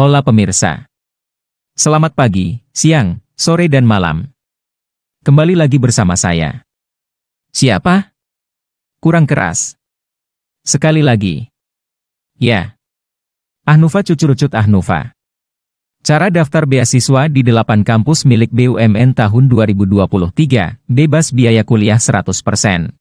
Hola pemirsa. Selamat pagi, siang, sore dan malam. Kembali lagi bersama saya. Siapa? Kurang keras. Sekali lagi. Ya. Ahnufa cucurucut Ahnufa. Cara daftar beasiswa di 8 kampus milik BUMN tahun 2023, bebas biaya kuliah 100%.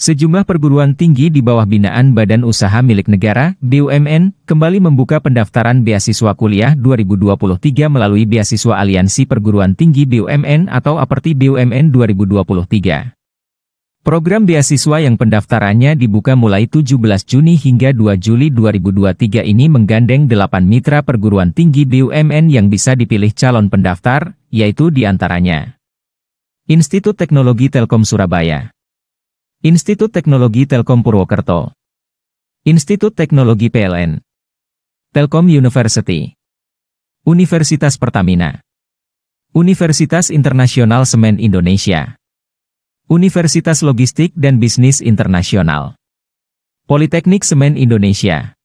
Sejumlah perguruan tinggi di bawah binaan Badan Usaha Milik Negara, BUMN, kembali membuka pendaftaran beasiswa kuliah 2023 melalui Beasiswa Aliansi Perguruan Tinggi BUMN atau Aperti BUMN 2023. Program beasiswa yang pendaftarannya dibuka mulai 17 Juni hingga 2 Juli 2023 ini menggandeng 8 mitra perguruan tinggi BUMN yang bisa dipilih calon pendaftar, yaitu diantaranya Institut Teknologi Telkom Surabaya, Institut Teknologi Telkom Purwokerto. Institut Teknologi PLN. Telkom University. Universitas Pertamina. Universitas Internasional Semen Indonesia. Universitas Logistik dan Bisnis Internasional. Politeknik Semen Indonesia.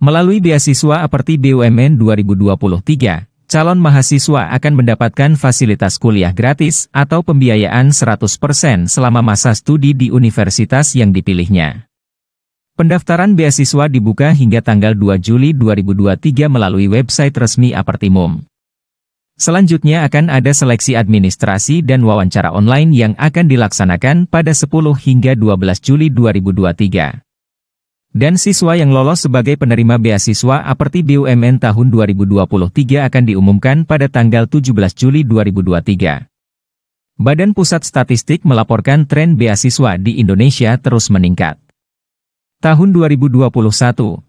Melalui beasiswa Aperti BUMN 2023, calon mahasiswa akan mendapatkan fasilitas kuliah gratis atau pembiayaan 100% selama masa studi di universitas yang dipilihnya. Pendaftaran beasiswa dibuka hingga tanggal 2 Juli 2023 melalui website resmi Apertimum. Selanjutnya akan ada seleksi administrasi dan wawancara online yang akan dilaksanakan pada 10 hingga 12 Juli 2023 dan siswa yang lolos sebagai penerima beasiswa Aperti BUMN tahun 2023 akan diumumkan pada tanggal 17 Juli 2023. Badan Pusat Statistik melaporkan tren beasiswa di Indonesia terus meningkat. Tahun 2021,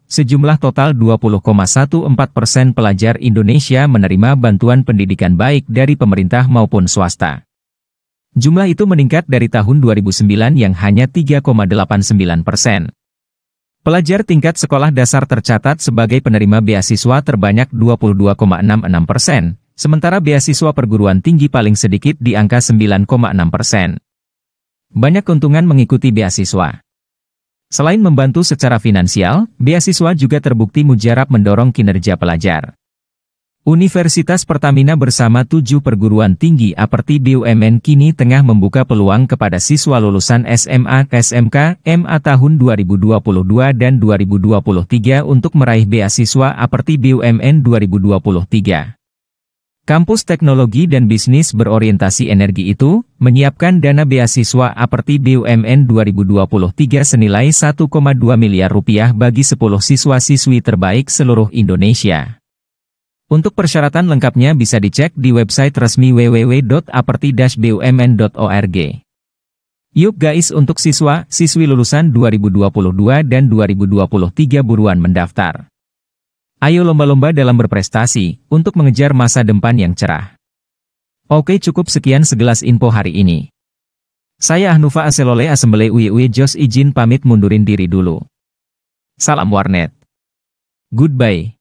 sejumlah total 20,14 persen pelajar Indonesia menerima bantuan pendidikan baik dari pemerintah maupun swasta. Jumlah itu meningkat dari tahun 2009 yang hanya 3,89 persen. Pelajar tingkat sekolah dasar tercatat sebagai penerima beasiswa terbanyak 22,66 persen, sementara beasiswa perguruan tinggi paling sedikit di angka 9,6 persen. Banyak keuntungan mengikuti beasiswa. Selain membantu secara finansial, beasiswa juga terbukti mujarab mendorong kinerja pelajar. Universitas Pertamina bersama tujuh perguruan tinggi aperti BUMN kini tengah membuka peluang kepada siswa lulusan SMA, SMK, MA tahun 2022 dan 2023 untuk meraih beasiswa aperti BUMN 2023. Kampus Teknologi dan Bisnis berorientasi energi itu, menyiapkan dana beasiswa aperti BUMN 2023 senilai 1,2 miliar rupiah bagi 10 siswa-siswi terbaik seluruh Indonesia. Untuk persyaratan lengkapnya bisa dicek di website resmi www.aperti-bumn.org. Yuk guys untuk siswa, siswi lulusan 2022 dan 2023 buruan mendaftar. Ayo lomba-lomba dalam berprestasi, untuk mengejar masa depan yang cerah. Oke cukup sekian segelas info hari ini. Saya Ahnufa Aselole Asembele Uye Jos izin pamit mundurin diri dulu. Salam Warnet. Goodbye.